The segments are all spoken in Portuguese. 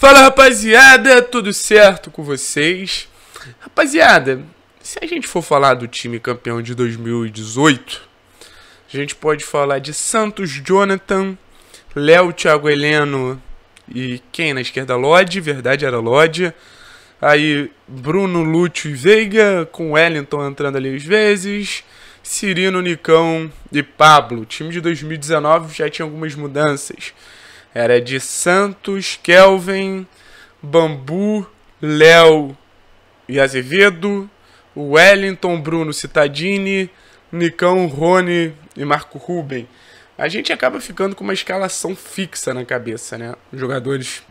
Fala rapaziada, tudo certo com vocês? Rapaziada, se a gente for falar do time campeão de 2018, a gente pode falar de Santos, Jonathan, Léo, Thiago Heleno e quem na esquerda? Lodi, verdade era Lodi. Aí Bruno, Lúcio e Veiga, com Wellington entrando ali às vezes. Cirino, Nicão e Pablo. O time de 2019 já tinha algumas mudanças. Era de Santos, Kelvin, Bambu, Léo e Azevedo, Wellington, Bruno Citadini, Nicão, Rony e Marco Ruben. A gente acaba ficando com uma escalação fixa na cabeça, né? Jogadores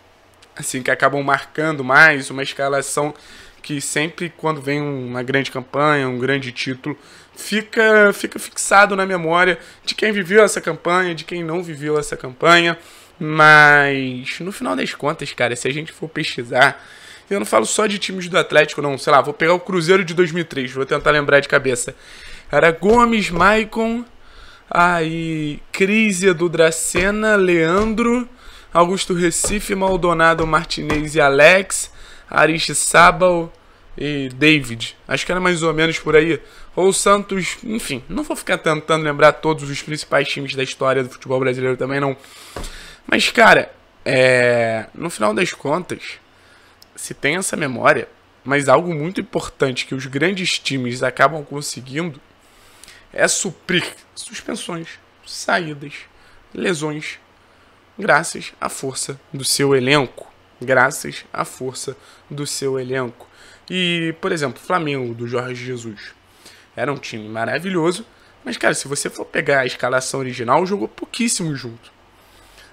assim que acabam marcando mais, uma escalação que sempre quando vem uma grande campanha, um grande título, fica fica fixado na memória de quem viveu essa campanha, de quem não viveu essa campanha. Mas no final das contas, cara, se a gente for pesquisar, eu não falo só de times do Atlético, não. Sei lá, vou pegar o Cruzeiro de 2003, vou tentar lembrar de cabeça. Era Gomes, Maicon, aí Crise do Dracena, Leandro, Augusto Recife, Maldonado, Martinez e Alex, Arish Sabal e David. Acho que era mais ou menos por aí. Ou Santos, enfim, não vou ficar tentando lembrar todos os principais times da história do futebol brasileiro também, não. Mas, cara, é... no final das contas, se tem essa memória, mas algo muito importante que os grandes times acabam conseguindo é suprir suspensões, saídas, lesões, graças à força do seu elenco. Graças à força do seu elenco. E, por exemplo, Flamengo, do Jorge Jesus. Era um time maravilhoso, mas, cara, se você for pegar a escalação original, jogou pouquíssimo junto.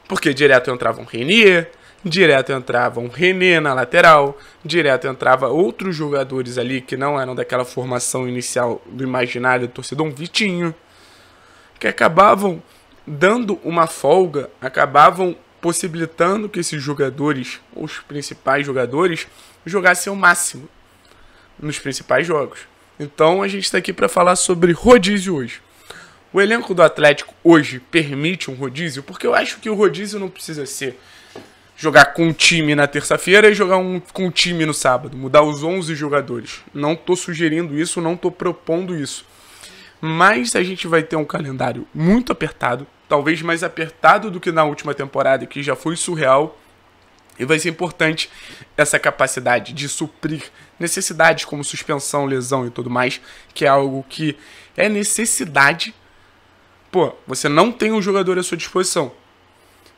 Porque direto entrava um Renier, direto entrava um René na lateral, direto entrava outros jogadores ali que não eram daquela formação inicial do imaginário do torcedor, um Vitinho, que acabavam dando uma folga, acabavam possibilitando que esses jogadores, os principais jogadores, jogassem o máximo nos principais jogos. Então a gente está aqui para falar sobre rodízio hoje. O elenco do Atlético hoje permite um rodízio, porque eu acho que o rodízio não precisa ser jogar com um time na terça-feira e jogar um, com um time no sábado, mudar os 11 jogadores. Não estou sugerindo isso, não estou propondo isso. Mas a gente vai ter um calendário muito apertado, talvez mais apertado do que na última temporada, que já foi surreal. E vai ser importante essa capacidade de suprir necessidades como suspensão, lesão e tudo mais, que é algo que é necessidade Pô, você não tem um jogador à sua disposição,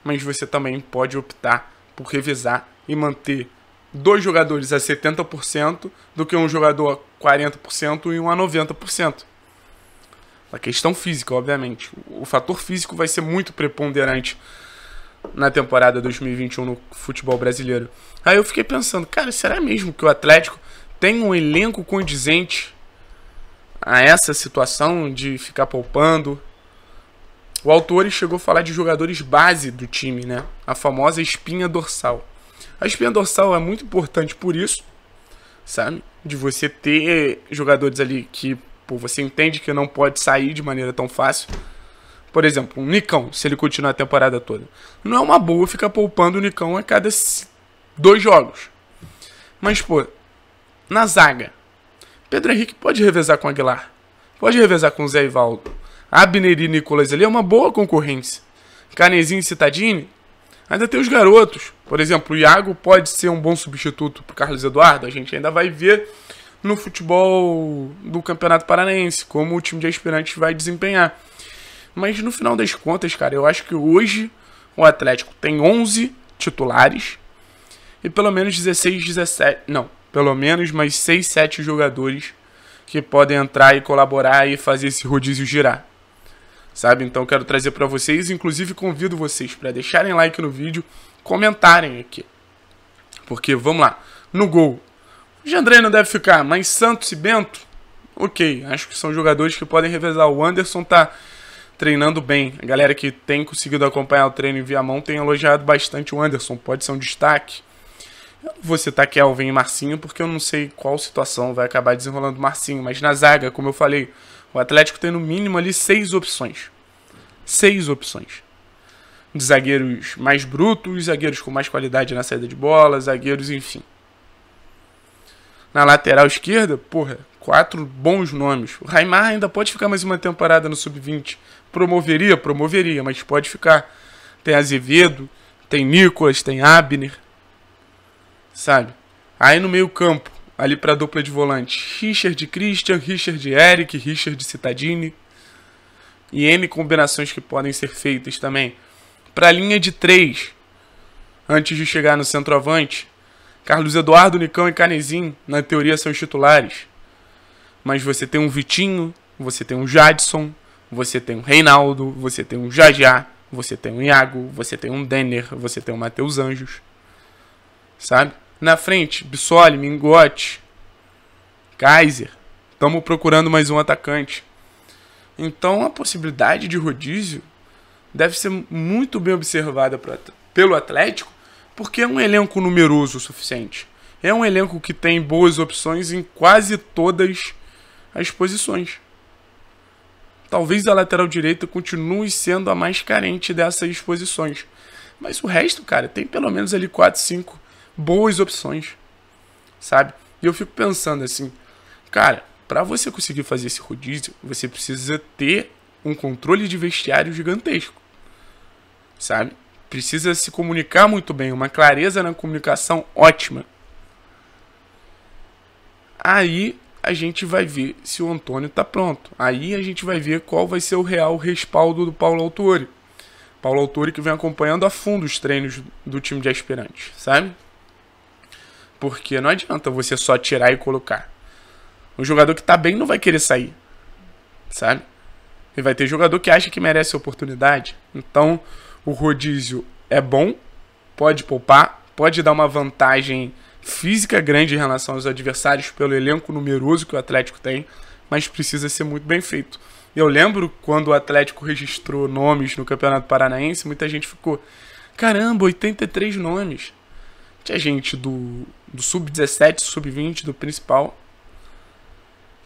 mas você também pode optar por revisar e manter dois jogadores a 70% do que um jogador a 40% e um a 90%. A questão física, obviamente. O fator físico vai ser muito preponderante na temporada 2021 no futebol brasileiro. Aí eu fiquei pensando, cara, será mesmo que o Atlético tem um elenco condizente a essa situação de ficar poupando, o autor chegou a falar de jogadores base do time, né? A famosa espinha dorsal. A espinha dorsal é muito importante por isso, sabe? De você ter jogadores ali que pô, você entende que não pode sair de maneira tão fácil. Por exemplo, um Nicão, se ele continuar a temporada toda. Não é uma boa ficar poupando o Nicão a cada dois jogos. Mas, pô, na zaga, Pedro Henrique pode revezar com Aguilar. Pode revezar com Zé Ivaldo Abner e Nicolas ali é uma boa concorrência. Canezinho e Citadini, ainda tem os garotos. Por exemplo, o Iago pode ser um bom substituto para o Carlos Eduardo. A gente ainda vai ver no futebol do Campeonato Paranaense como o time de aspirantes vai desempenhar. Mas no final das contas, cara, eu acho que hoje o Atlético tem 11 titulares e pelo menos 16, 17, não, pelo menos mais 6, 7 jogadores que podem entrar e colaborar e fazer esse rodízio girar sabe? Então quero trazer para vocês, inclusive convido vocês para deixarem like no vídeo, comentarem aqui. Porque vamos lá, no gol. O Jandrei não deve ficar, mas Santos e Bento, ok, acho que são jogadores que podem revezar. O Anderson tá treinando bem. A galera que tem conseguido acompanhar o treino em via mão tem elogiado bastante o Anderson, pode ser um destaque você tá vou citar Kelvin e Marcinho, porque eu não sei qual situação vai acabar desenrolando o Marcinho, mas na zaga, como eu falei, o Atlético tem no mínimo ali seis opções. Seis opções. De zagueiros mais brutos, zagueiros com mais qualidade na saída de bola, zagueiros, enfim. Na lateral esquerda, porra, quatro bons nomes. O Raimar ainda pode ficar mais uma temporada no sub-20. Promoveria? Promoveria, mas pode ficar. Tem Azevedo, tem Nicolas, tem Abner sabe? Aí no meio-campo, ali para dupla de volante, Richard Christian, Richard Eric, Richard Citadini. E N combinações que podem ser feitas também. Para a linha de três antes de chegar no centroavante, Carlos Eduardo, Nicão e Canezinho na teoria, são os titulares. Mas você tem um Vitinho, você tem um Jadson, você tem um Reinaldo, você tem um Jajá, você tem um Iago, você tem um Denner, você tem um Matheus Anjos. Sabe? Na frente, Bissoli, Mingote, Kaiser. Estamos procurando mais um atacante. Então a possibilidade de rodízio deve ser muito bem observada pra, pelo Atlético, porque é um elenco numeroso o suficiente. É um elenco que tem boas opções em quase todas as posições. Talvez a lateral direita continue sendo a mais carente dessas posições. Mas o resto, cara, tem pelo menos ali 4, 5 boas opções, sabe? E eu fico pensando assim, cara, para você conseguir fazer esse rodízio, você precisa ter um controle de vestiário gigantesco, sabe? Precisa se comunicar muito bem, uma clareza na comunicação ótima. Aí a gente vai ver se o Antônio tá pronto. Aí a gente vai ver qual vai ser o real respaldo do Paulo Autori. Paulo Autori que vem acompanhando a fundo os treinos do time de aspirantes, sabe? Porque não adianta você só tirar e colocar. O jogador que tá bem não vai querer sair. Sabe? E vai ter jogador que acha que merece oportunidade. Então, o rodízio é bom, pode poupar, pode dar uma vantagem física grande em relação aos adversários pelo elenco numeroso que o Atlético tem, mas precisa ser muito bem feito. Eu lembro quando o Atlético registrou nomes no Campeonato Paranaense, muita gente ficou: caramba, 83 nomes. Tinha gente do, do sub-17, sub-20, do principal.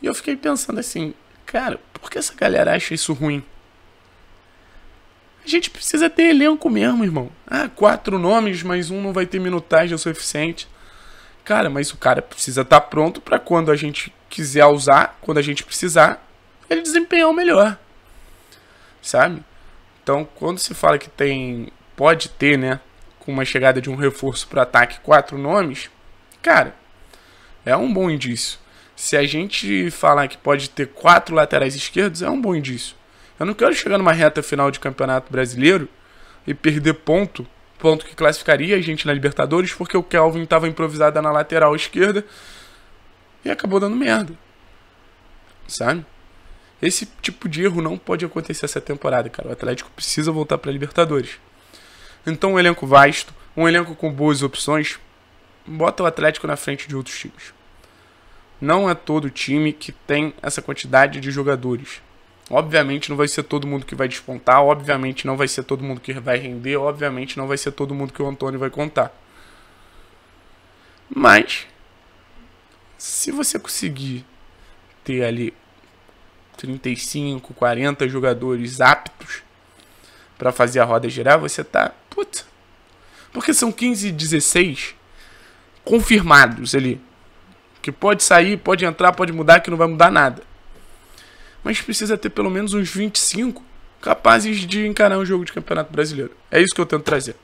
E eu fiquei pensando assim, cara, por que essa galera acha isso ruim? A gente precisa ter elenco mesmo, irmão. Ah, quatro nomes, mas um não vai ter minutagem o suficiente. Cara, mas o cara precisa estar tá pronto para quando a gente quiser usar, quando a gente precisar, ele desempenhar o melhor. Sabe? Então, quando se fala que tem. Pode ter, né? com uma chegada de um reforço para o ataque, quatro nomes, cara, é um bom indício. Se a gente falar que pode ter quatro laterais esquerdos, é um bom indício. Eu não quero chegar numa reta final de campeonato brasileiro e perder ponto, ponto que classificaria a gente na Libertadores, porque o Kelvin estava improvisado na lateral esquerda e acabou dando merda. Sabe? Esse tipo de erro não pode acontecer essa temporada, cara. O Atlético precisa voltar para Libertadores. Então, um elenco vasto, um elenco com boas opções, bota o Atlético na frente de outros times. Não é todo time que tem essa quantidade de jogadores. Obviamente não vai ser todo mundo que vai despontar, obviamente não vai ser todo mundo que vai render, obviamente não vai ser todo mundo que o Antônio vai contar. Mas se você conseguir ter ali 35, 40 jogadores aptos para fazer a roda girar, você tá. Porque são 15, 16 confirmados ali. Que pode sair, pode entrar, pode mudar, que não vai mudar nada. Mas precisa ter pelo menos uns 25 capazes de encarar um jogo de campeonato brasileiro. É isso que eu tento trazer.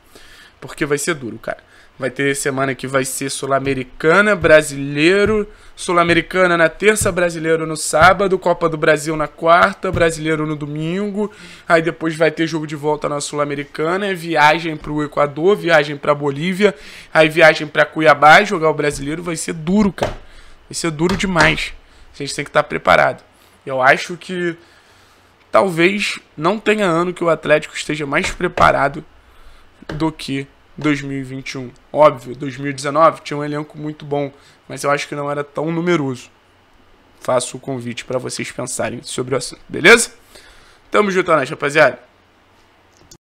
Porque vai ser duro, cara. Vai ter semana que vai ser Sul-Americana, Brasileiro, Sul-Americana na terça, Brasileiro no sábado, Copa do Brasil na quarta, Brasileiro no domingo. Aí depois vai ter jogo de volta na Sul-Americana, viagem para o Equador, viagem para Bolívia, aí viagem para Cuiabá, jogar o Brasileiro vai ser duro, cara. Vai ser duro demais. A gente tem que estar tá preparado. Eu acho que talvez não tenha ano que o Atlético esteja mais preparado do que 2021. Óbvio, 2019 tinha um elenco muito bom, mas eu acho que não era tão numeroso. Faço o convite para vocês pensarem sobre o assunto, beleza? Tamo junto, né, rapaziada.